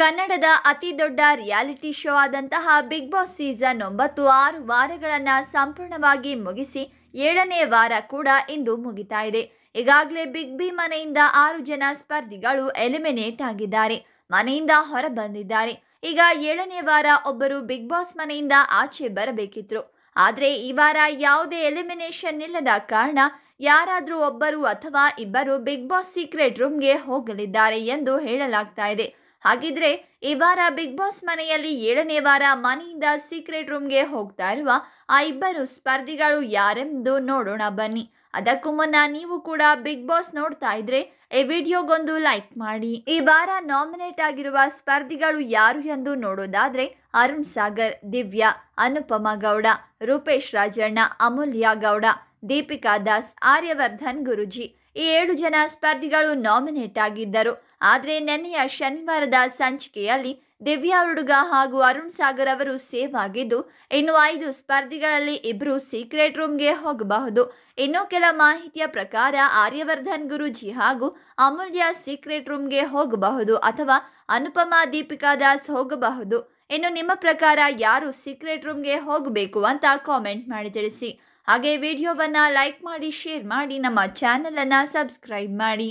ಕನ್ನಡದ ಅತಿ ದೊಡ್ಡ ರಿಯಾಲಿಟಿ ಶೋ ಆದಂತಹ ಬಿಗ್ ಬಾಸ್ ಸೀಸನ್ ಒಂಬತ್ತು ಆರು ವಾರಗಳನ್ನು ಸಂಪೂರ್ಣವಾಗಿ ಮುಗಿಸಿ ಏಳನೇ ವಾರ ಕೂಡ ಇಂದು ಮುಗಿತಾ ಇದೆ ಈಗಾಗಲೇ ಬಿಗ್ ಬಿ ಮನೆಯಿಂದ ಆರು ಜನ ಸ್ಪರ್ಧಿಗಳು ಎಲಿಮಿನೇಟ್ ಆಗಿದ್ದಾರೆ ಮನೆಯಿಂದ ಹೊರ ಬಂದಿದ್ದಾರೆ ಈಗ ಏಳನೇ ವಾರ ಒಬ್ಬರು ಬಿಗ್ ಬಾಸ್ ಮನೆಯಿಂದ ಆಚೆ ಬರಬೇಕಿತ್ತು ಆದರೆ ಈ ವಾರ ಯಾವುದೇ ಎಲಿಮಿನೇಷನ್ ಇಲ್ಲದ ಕಾರಣ ಯಾರಾದರೂ ಒಬ್ಬರು ಅಥವಾ ಇಬ್ಬರು ಬಿಗ್ ಬಾಸ್ ಸೀಕ್ರೆಟ್ ರೂಮ್ಗೆ ಹೋಗಲಿದ್ದಾರೆ ಎಂದು ಹೇಳಲಾಗ್ತಾ ಇದೆ ಹಾಗಿದ್ರೆ ಈ ವಾರ ಬಿಗ್ ಬಾಸ್ ಮನೆಯಲ್ಲಿ ಏಳನೇ ವಾರ ಮನೆಯಿಂದ ಸೀಕ್ರೆಟ್ ರೂಮ್ಗೆ ಹೋಗ್ತಾ ಇರುವ ಆ ಇಬ್ಬರು ಸ್ಪರ್ಧಿಗಳು ಯಾರೆಂದು ನೋಡೋಣ ಬನ್ನಿ ಅದಕ್ಕೂ ಮುನ್ನ ನೀವು ಕೂಡ ಬಿಗ್ ಬಾಸ್ ನೋಡ್ತಾ ಇದ್ರೆ ಈ ವಿಡಿಯೋಗೊಂದು ಲೈಕ್ ಮಾಡಿ ಈ ವಾರ ನಾಮಿನೇಟ್ ಆಗಿರುವ ಸ್ಪರ್ಧಿಗಳು ಯಾರು ಎಂದು ನೋಡೋದಾದ್ರೆ ಅರುಣ್ ಸಾಗರ್ ದಿವ್ಯಾ ಅನುಪಮ ಗೌಡ ರೂಪೇಶ್ ರಾಜಣ್ಣ ಅಮೂಲ್ಯ ಗೌಡ ದೀಪಿಕಾ ದಾಸ್ ಆರ್ಯವರ್ಧನ್ ಗುರುಜಿ ಈ ಏಳು ಜನ ಸ್ಪರ್ಧಿಗಳು ನಾಮಿನೇಟ್ ಆಗಿದ್ದರು ಆದರೆ ನೆನ್ನೆಯ ಶನಿವಾರದ ಸಂಚಿಕೆಯಲ್ಲಿ ದಿವ್ಯಾ ಹುಡುಗ ಹಾಗೂ ಅರುಣ್ ಸಾಗರ್ ಅವರು ಸೇವ್ ಆಗಿದ್ದು ಇನ್ನು ಐದು ಸ್ಪರ್ಧಿಗಳಲ್ಲಿ ಇಬ್ಬರು ಸೀಕ್ರೆಟ್ ರೂಮ್ಗೆ ಹೋಗಬಹುದು ಇನ್ನೂ ಕೆಲ ಮಾಹಿತಿಯ ಪ್ರಕಾರ ಆರ್ಯವರ್ಧನ್ ಗುರುಜಿ ಹಾಗೂ ಅಮೂಲ್ಯ ಸೀಕ್ರೆಟ್ ರೂಮ್ಗೆ ಹೋಗಬಹುದು ಅಥವಾ ಅನುಪಮಾ ದೀಪಿಕಾ ದಾಸ್ ಹೋಗಬಹುದು ಇನ್ನು ನಿಮ್ಮ ಪ್ರಕಾರ ಯಾರು ಸೀಕ್ರೆಟ್ ರೂಮ್ಗೆ ಹೋಗಬೇಕು ಅಂತ ಕಾಮೆಂಟ್ ಮಾಡಿ ತಿಳಿಸಿ ಹಾಗೆ ವಿಡಿಯೋವನ್ನು ಲೈಕ್ ಮಾಡಿ ಶೇರ್ ಮಾಡಿ ನಮ್ಮ ಚಾನಲನ್ನು ಸಬ್ಸ್ಕ್ರೈಬ್ ಮಾಡಿ